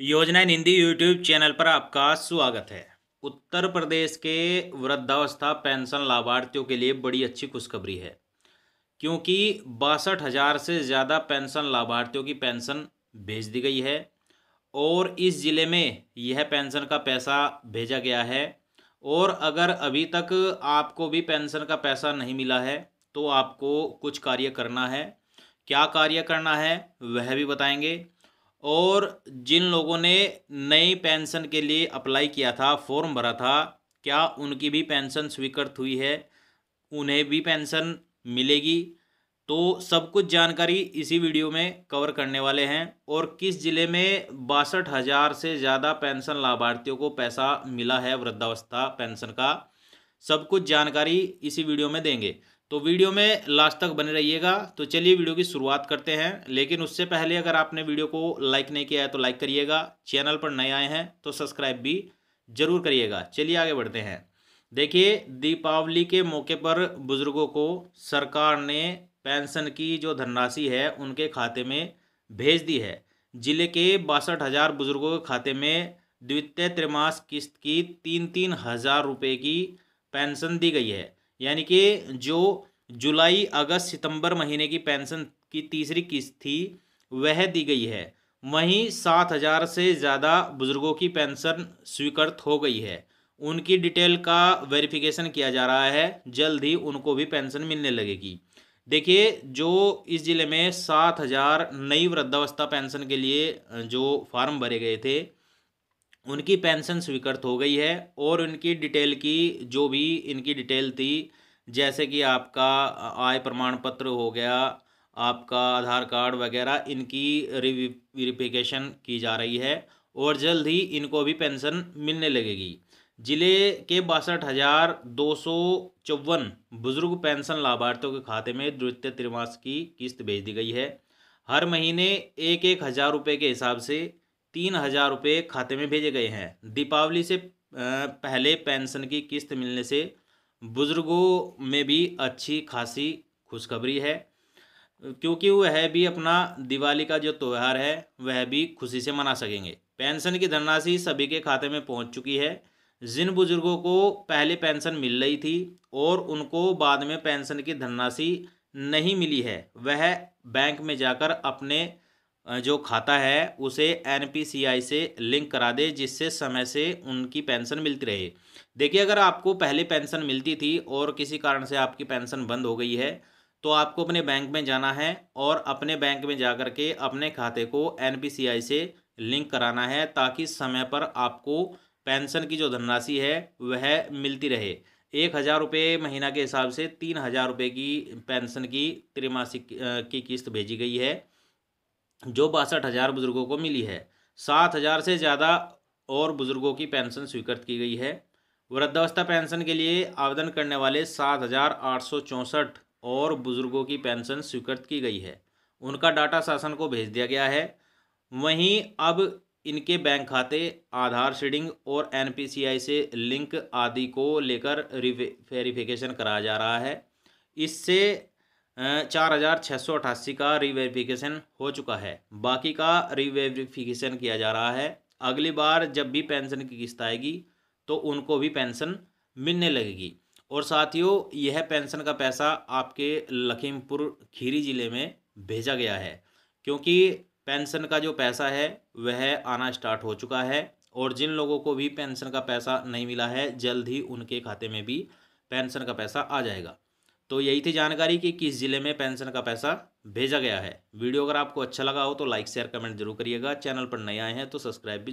योजना Hindi YouTube channel पर आपका स्वागत है उत्तर प्रदेश के वृद्धावस्था पेंशन लाभार्थियों के लिए बड़ी अच्छी खुशखबरी है क्योंकि बासठ हज़ार से ज़्यादा पेंशन लाभार्थियों की पेंशन भेज दी गई है और इस ज़िले में यह पेंशन का पैसा भेजा गया है और अगर अभी तक आपको भी पेंशन का पैसा नहीं मिला है तो आपको कुछ कार्य करना है क्या कार्य करना है वह भी बताएंगे और जिन लोगों ने नई पेंशन के लिए अप्लाई किया था फॉर्म भरा था क्या उनकी भी पेंशन स्वीकृत हुई है उन्हें भी पेंशन मिलेगी तो सब कुछ जानकारी इसी वीडियो में कवर करने वाले हैं और किस ज़िले में बासठ हज़ार से ज़्यादा पेंशन लाभार्थियों को पैसा मिला है वृद्धावस्था पेंशन का सब कुछ जानकारी इसी वीडियो में देंगे तो वीडियो में लास्ट तक बने रहिएगा तो चलिए वीडियो की शुरुआत करते हैं लेकिन उससे पहले अगर आपने वीडियो को लाइक नहीं किया है तो लाइक करिएगा चैनल पर नए आए हैं तो सब्सक्राइब भी जरूर करिएगा चलिए आगे बढ़ते हैं देखिए दीपावली के मौके पर बुजुर्गों को सरकार ने पेंशन की जो धनराशि है उनके खाते में भेज दी है जिले के बासठ हज़ार बुजुर्गों के खाते में द्वितीय त्रिमास किस्त की तीन तीन हज़ार रुपये की पेंशन दी गई है यानी कि जो जुलाई अगस्त सितंबर महीने की पेंशन की तीसरी किस्त थी वह दी गई है वहीं सात हज़ार से ज़्यादा बुज़ुर्गों की पेंशन स्वीकृत हो गई है उनकी डिटेल का वेरिफिकेशन किया जा रहा है जल्द ही उनको भी पेंशन मिलने लगेगी देखिए जो इस ज़िले में सात हज़ार नई वृद्धावस्था पेंशन के लिए जो फार्म भरे गए थे उनकी पेंशन स्वीकृत हो गई है और उनकी डिटेल की जो भी इनकी डिटेल थी जैसे कि आपका आय प्रमाण पत्र हो गया आपका आधार कार्ड वगैरह इनकी वेरिफिकेशन की जा रही है और जल्द ही इनको भी पेंशन मिलने लगेगी जिले के बासठ हज़ार दो सौ चौवन बुजुर्ग पेंशन लाभार्थियों के खाते में द्वितीय त्रिमास की किस्त भेज दी गई है हर महीने एक एक हज़ार रुपये के हिसाब से तीन हजार रुपये खाते में भेजे गए हैं दीपावली से पहले पेंशन की किस्त मिलने से बुजुर्गों में भी अच्छी खासी खुशखबरी है क्योंकि वह भी अपना दिवाली का जो त्यौहार है वह भी खुशी से मना सकेंगे पेंशन की धनराशि सभी के खाते में पहुंच चुकी है जिन बुजुर्गों को पहले पेंशन मिल रही थी और उनको बाद में पेंशन की धनराशि नहीं मिली है वह बैंक में जाकर अपने जो खाता है उसे एन से लिंक करा दे जिससे समय से उनकी पेंशन मिलती रहे देखिए अगर आपको पहले पेंशन मिलती थी और किसी कारण से आपकी पेंशन बंद हो गई है तो आपको अपने बैंक में जाना है और अपने बैंक में जा कर के अपने खाते को एन से लिंक कराना है ताकि समय पर आपको पेंशन की जो धनराशि है वह मिलती रहे एक हज़ार रुपये महीना के हिसाब से तीन हज़ार रुपये की पेंशन की त्रिमासिक की किस्त भेजी गई है जो बासठ हज़ार बुज़ुर्गों को मिली है सात हज़ार से ज़्यादा और बुज़ुर्गों की पेंशन स्वीकृत की गई है वृद्धावस्था पेंशन के लिए आवेदन करने वाले सात हज़ार आठ सौ चौंसठ और बुज़ुर्गों की पेंशन स्वीकृत की गई है उनका डाटा शासन को भेज दिया गया है वहीं अब इनके बैंक खाते आधार शीडिंग और एन से लिंक आदि को लेकर वेरिफिकेशन कराया जा रहा है इससे चार हज़ार छः सौ अट्ठासी का रिवेरिफिकेशन हो चुका है बाकी का रिवेरिफिकेशन किया जा रहा है अगली बार जब भी पेंशन की किस्त आएगी तो उनको भी पेंशन मिलने लगेगी और साथियों यह पेंशन का पैसा आपके लखीमपुर खीरी ज़िले में भेजा गया है क्योंकि पेंशन का जो पैसा है वह आना स्टार्ट हो चुका है और जिन लोगों को भी पेंशन का पैसा नहीं मिला है जल्द ही उनके खाते में भी पेंशन का पैसा आ जाएगा तो यही थी जानकारी कि किस ज़िले में पेंशन का पैसा भेजा गया है वीडियो अगर आपको अच्छा लगा हो तो लाइक शेयर कमेंट जरूर करिएगा चैनल पर नए आए हैं तो सब्सक्राइब भी